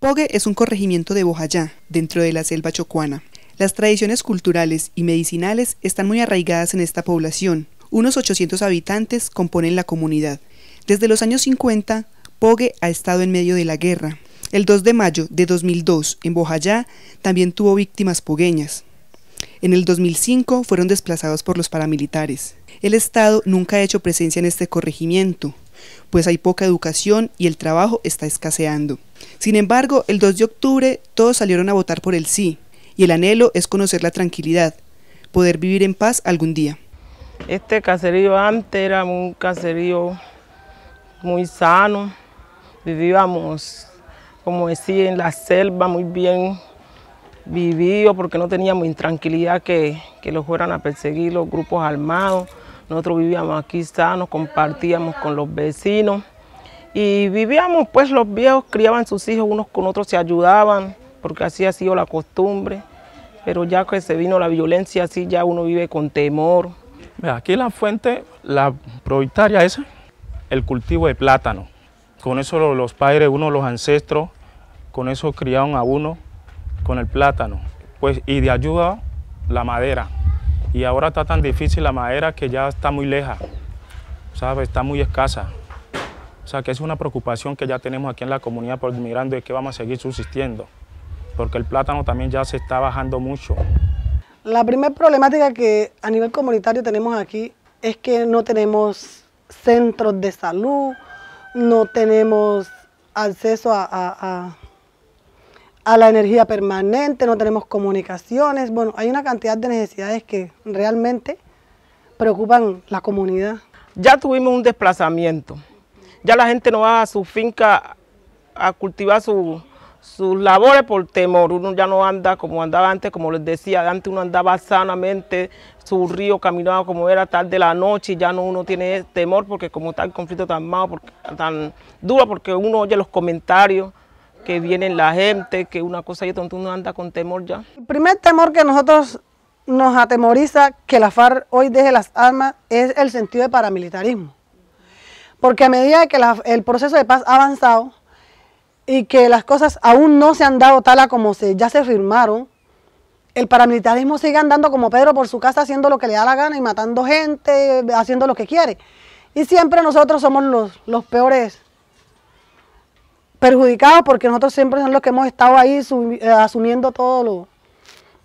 Pogue es un corregimiento de Bojayá, dentro de la selva chocuana. Las tradiciones culturales y medicinales están muy arraigadas en esta población. Unos 800 habitantes componen la comunidad. Desde los años 50, Pogue ha estado en medio de la guerra. El 2 de mayo de 2002, en Bojayá, también tuvo víctimas pogueñas. En el 2005 fueron desplazados por los paramilitares. El Estado nunca ha hecho presencia en este corregimiento, pues hay poca educación y el trabajo está escaseando. Sin embargo, el 2 de octubre todos salieron a votar por el sí, y el anhelo es conocer la tranquilidad, poder vivir en paz algún día. Este caserío antes era un caserío muy sano, vivíamos, como decía, en la selva muy bien vivido porque no teníamos intranquilidad que, que los fueran a perseguir los grupos armados. Nosotros vivíamos aquí sanos, compartíamos con los vecinos y vivíamos, pues los viejos criaban sus hijos unos con otros, se ayudaban, porque así ha sido la costumbre. Pero ya que se vino la violencia, así ya uno vive con temor. Aquí la fuente, la prioritaria es el cultivo de plátano. Con eso los padres, uno, los ancestros, con eso criaron a uno con el plátano. Pues, y de ayuda la madera. Y ahora está tan difícil la madera que ya está muy leja, ¿sabes? Está muy escasa. O sea, que es una preocupación que ya tenemos aquí en la comunidad por mirando de que vamos a seguir subsistiendo, porque el plátano también ya se está bajando mucho. La primera problemática que a nivel comunitario tenemos aquí es que no tenemos centros de salud, no tenemos acceso a a la energía permanente, no tenemos comunicaciones. Bueno, hay una cantidad de necesidades que realmente preocupan la comunidad. Ya tuvimos un desplazamiento. Ya la gente no va a su finca a cultivar sus labores por temor. Uno ya no anda como andaba antes, como les decía, antes uno andaba sanamente, su río caminaba como era tarde de la noche y ya no uno tiene temor porque como está el conflicto tan malo, porque, tan duro, porque uno oye los comentarios que vienen la gente, que una cosa y otra uno anda con temor ya. El primer temor que nosotros nos atemoriza que la FARC hoy deje las armas es el sentido de paramilitarismo. Porque a medida que el proceso de paz ha avanzado y que las cosas aún no se han dado tal como se, ya se firmaron, el paramilitarismo sigue andando como Pedro por su casa haciendo lo que le da la gana y matando gente, haciendo lo que quiere. Y siempre nosotros somos los, los peores perjudicados porque nosotros siempre son los que hemos estado ahí eh, asumiendo todos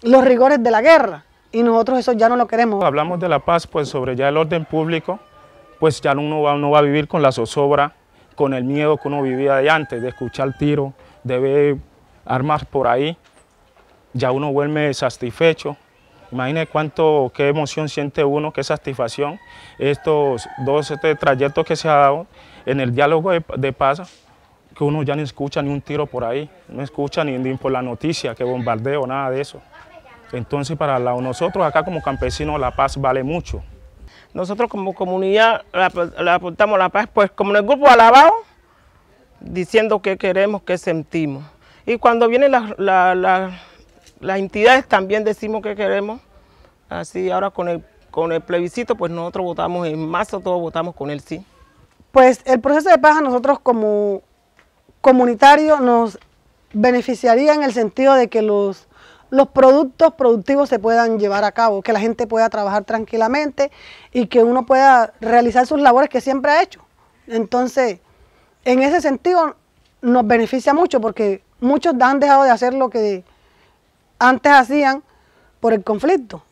los rigores de la guerra y nosotros eso ya no lo queremos. Hablamos de la paz, pues sobre ya el orden público, pues ya uno va, va a vivir con la zozobra, con el miedo que uno vivía de antes, de escuchar tiros, de ver armas por ahí, ya uno vuelve satisfecho. Imagine cuánto, qué emoción siente uno, qué satisfacción estos dos trayectos que se ha dado en el diálogo de paz que uno ya no escucha ni un tiro por ahí, no escucha ni, por la noticia, que bombardeo, nada de eso. Entonces para nosotros acá como campesinos la paz vale mucho. Nosotros como comunidad le aportamos la paz, pues como en el grupo Alabado, diciendo qué queremos, qué sentimos. Y cuando vienen las, entidades también decimos qué queremos. Así ahora con el, plebiscito, pues nosotros votamos en marzo, todos votamos con el sí. Pues el proceso de paz a nosotros como comunitario nos beneficiaría en el sentido de que los, los productos productivos se puedan llevar a cabo, que la gente pueda trabajar tranquilamente y que uno pueda realizar sus labores que siempre ha hecho. Entonces, en ese sentido nos beneficia mucho porque muchos han dejado de hacer lo que antes hacían por el conflicto.